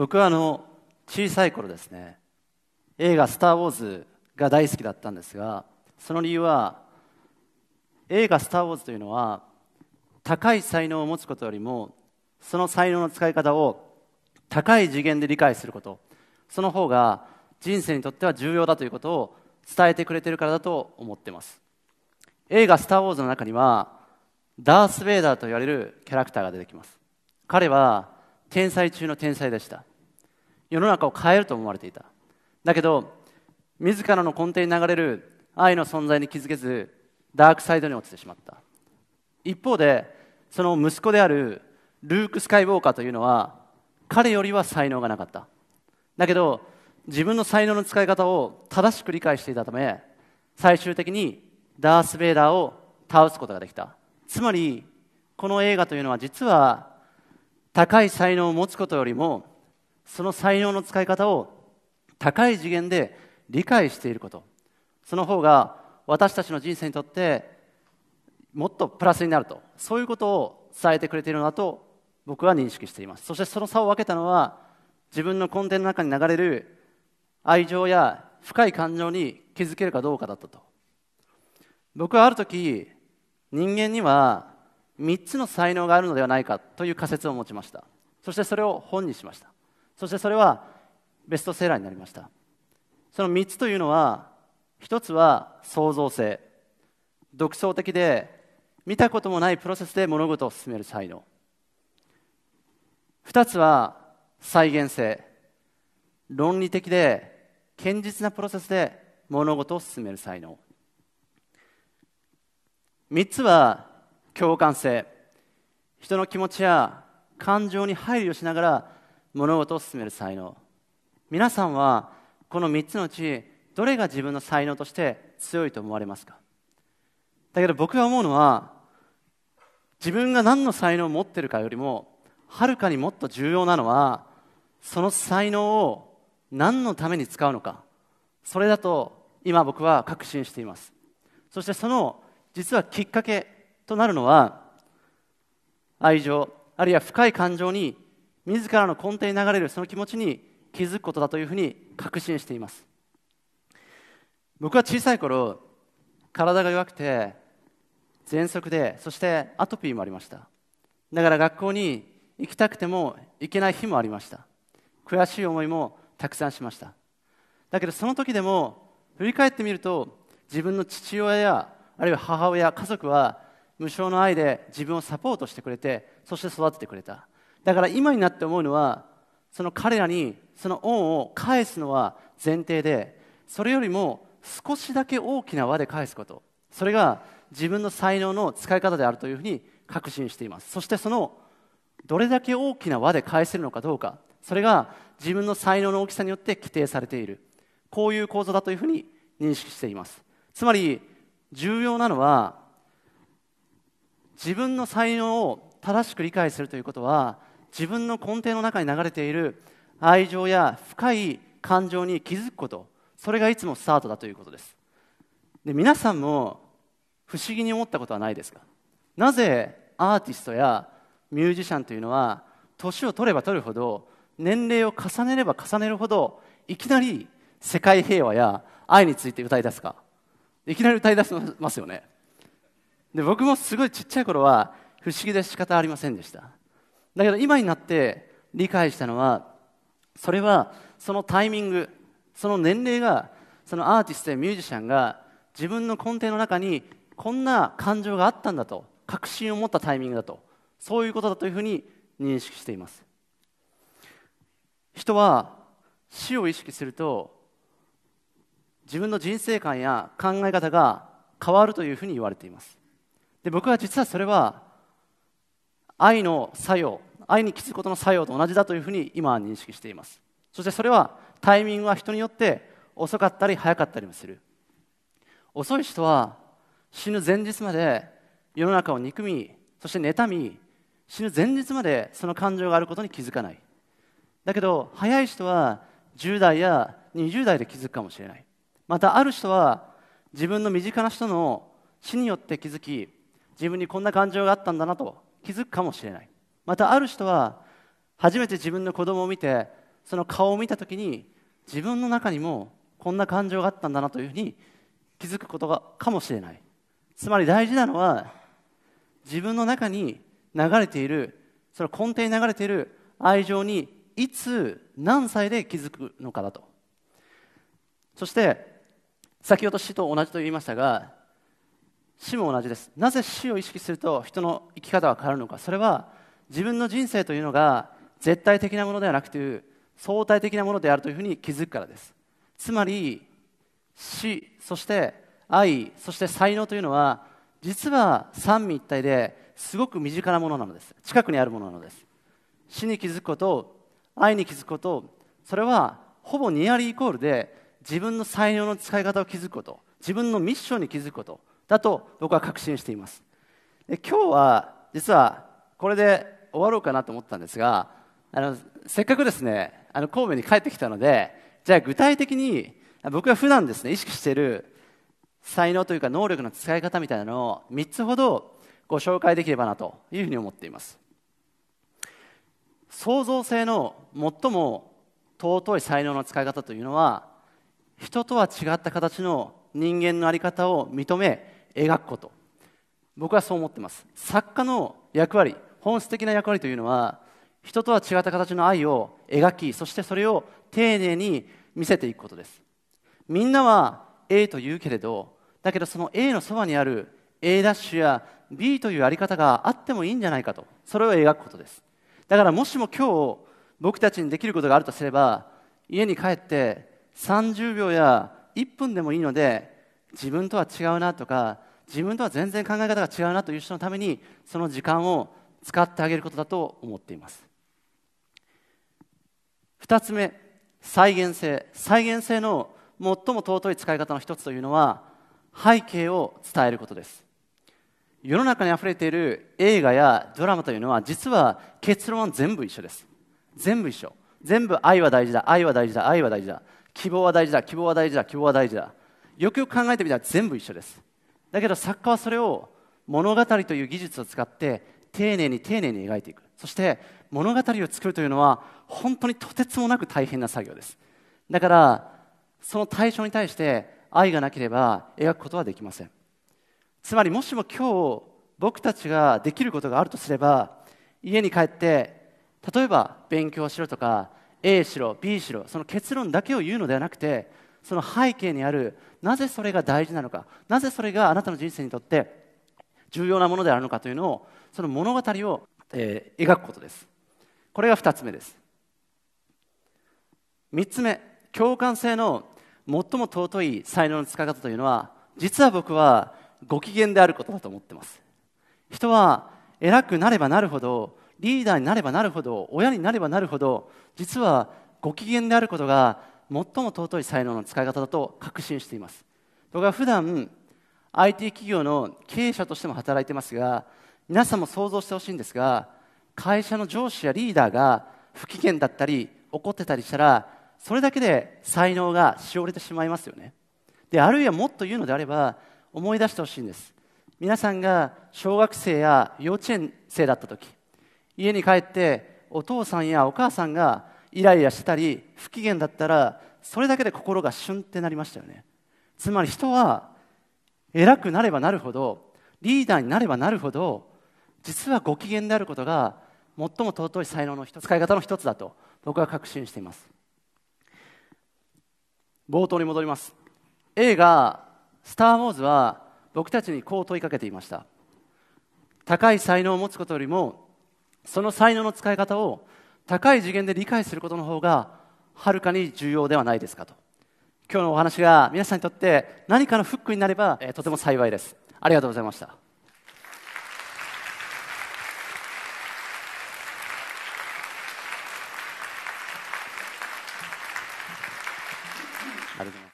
僕はあの小さい頃ですね映画「スター・ウォーズ」が大好きだったんですがその理由は映画「スター・ウォーズ」というのは高い才能を持つことよりもその才能の使い方を高い次元で理解することその方が人生にとっては重要だということを伝えてくれてるからだと思ってます映画「スター・ウォーズ」の中にはダース・ベイダーと言われるキャラクターが出てきます彼は天才中の天才でした世の中を変えると思われていただけど自らの根底に流れる愛の存在に気づけずダークサイドに落ちてしまった一方でその息子であるルーク・スカイウォーカーというのは彼よりは才能がなかっただけど自分の才能の使い方を正しく理解していたため最終的にダース・ベイダーを倒すことができたつまりこの映画というのは実は高い才能を持つことよりもその才能の使い方を高い次元で理解していることその方が私たちの人生にとってもっとプラスになるとそういうことを伝えてくれているなと僕は認識していますそしてその差を分けたのは自分の根底の中に流れる愛情や深い感情に気づけるかどうかだったと僕はある時人間には3つの才能があるのではないかという仮説を持ちましたそしてそれを本にしましたそしてそれはベストセラーになりましたその3つというのは1つは創造性独創的で見たこともないプロセスで物事を進める才能2つは再現性論理的で堅実なプロセスで物事を進める才能3つは共感性人の気持ちや感情に配慮しながら物事を進める才能皆さんはこの3つのうちどれが自分の才能として強いと思われますかだけど僕が思うのは自分が何の才能を持ってるかよりもはるかにもっと重要なのはその才能を何のために使うのかそれだと今僕は確信していますそしてその実はきっかけとなるのは愛情あるいは深い感情に自らの根底に流れるその気持ちに気づくことだというふうに確信しています僕は小さい頃体が弱くて喘息でそしてアトピーもありましただから学校に行きたくても行けない日もありました悔しい思いもたくさんしましただけどその時でも振り返ってみると自分の父親やあるいは母親家族は無償の愛で自分をサポートしてくれてそして育ててくれただから今になって思うのはその彼らにその恩を返すのは前提でそれよりも少しだけ大きな輪で返すことそれが自分の才能の使い方であるというふうに確信していますそしてそのどれだけ大きな輪で返せるのかどうかそれが自分の才能の大きさによって規定されているこういう構造だというふうに認識していますつまり重要なのは自分の才能を正しく理解するということは自分の根底の中に流れている愛情や深い感情に気づくことそれがいつもスタートだということですで皆さんも不思議に思ったことはないですかなぜアーティストやミュージシャンというのは年を取れば取るほど年齢を重ねれば重ねるほどいきなり世界平和や愛について歌い出すかいきなり歌い出しますよねで僕もすごいちっちゃい頃は不思議で仕方ありませんでしただけど今になって理解したのはそれはそのタイミングその年齢がそのアーティストやミュージシャンが自分の根底の中にこんな感情があったんだと確信を持ったタイミングだとそういうことだというふうに認識しています人は死を意識すると自分の人生観や考え方が変わるというふうに言われていますで僕は実はそれは愛の作用愛に気づくことの作用と同じだというふうに今は認識していますそしてそれはタイミングは人によって遅かったり早かったりもする遅い人は死ぬ前日まで世の中を憎みそして妬み死ぬ前日までその感情があることに気づかないだけど早い人は10代や20代で気づくかもしれないまたある人は自分の身近な人の死によって気づき自分にこんな感情があったんだなと気づくかもしれないまたある人は初めて自分の子供を見てその顔を見た時に自分の中にもこんな感情があったんだなというふうに気づくことがかもしれないつまり大事なのは自分の中に流れているその根底に流れている愛情にいつ何歳で気づくのかだとそして先ほど死と同じと言いましたが死も同じですなぜ死を意識すると人の生き方は変わるのかそれは自分の人生というのが絶対的なものではなくて相対的なものであるというふうに気づくからですつまり死そして愛そして才能というのは実は三位一体ですごく身近なものなのです近くにあるものなのです死に気づくこと愛に気づくことそれはほぼニアリーイコールで自分の才能の使い方を気づくこと自分のミッションに気づくことだと僕は確信しています今日は実はこれで終わろうかなと思ったんですがあのせっかくですねあの神戸に帰ってきたのでじゃあ具体的に僕が普段ですね意識している才能というか能力の使い方みたいなのを3つほどご紹介できればなというふうに思っています創造性の最も尊い才能の使い方というのは人とは違った形の人間の在り方を認め描くこと僕はそう思ってます作家の役割本質的な役割というのは人とは違った形の愛を描きそしてそれを丁寧に見せていくことですみんなは A と言うけれどだけどその A のそばにある A' や B というあり方があってもいいんじゃないかとそれを描くことですだからもしも今日僕たちにできることがあるとすれば家に帰って30秒や1分でもいいので自分とは違うなとか自分とは全然考え方が違うなという人のためにその時間を使ってあげることだと思っています2つ目再現性再現性の最も尊い使い方の一つというのは背景を伝えることです世の中にあふれている映画やドラマというのは実は結論は全部一緒です全部一緒全部愛は大事だ愛は大事だ愛は大事だ希望は大事だ希望は大事だ希望は大事だよくよく考えてみたら全部一緒ですだけど作家はそれを物語という技術を使って丁寧に丁寧に描いていくそして物語を作るというのは本当にとてつもなく大変な作業ですだからその対象に対して愛がなければ描くことはできませんつまりもしも今日僕たちができることがあるとすれば家に帰って例えば勉強しろとか A しろ B しろその結論だけを言うのではなくてその背景にあるなぜそれが大事なのかなぜそれがあなたの人生にとって重要なものであるのかというのをその物語を、えー、描くことですこれが2つ目です3つ目共感性の最も尊い才能の使い方というのは実は僕はご機嫌であることだと思ってます人は偉くなればなるほどリーダーになればなるほど親になればなるほど実はご機嫌であることが最も尊い才能の使い方だと確信しています僕は普段 IT 企業の経営者としても働いてますが皆さんも想像してほしいんですが会社の上司やリーダーが不機嫌だったり怒ってたりしたらそれだけで才能がしおれてしまいますよねであるいはもっと言うのであれば思い出してほしいんです皆さんが小学生や幼稚園生だった時家に帰ってお父さんやお母さんがイライラしてたり不機嫌だったらそれだけで心がシュンってなりましたよねつまり人は偉くなればなるほど、リーダーになればなるほど、実はご機嫌であることが、最も尊い才能の一つ、使い方の一つだと、僕は確信しています。冒頭に戻ります。映画、スター・ウォーズは、僕たちにこう問いかけていました。高い才能を持つことよりも、その才能の使い方を高い次元で理解することの方が、はるかに重要ではないですかと。今日のお話が皆さんにとって何かのフックになれば、えー、とても幸いです。ありがとうございました。ありがとうございます。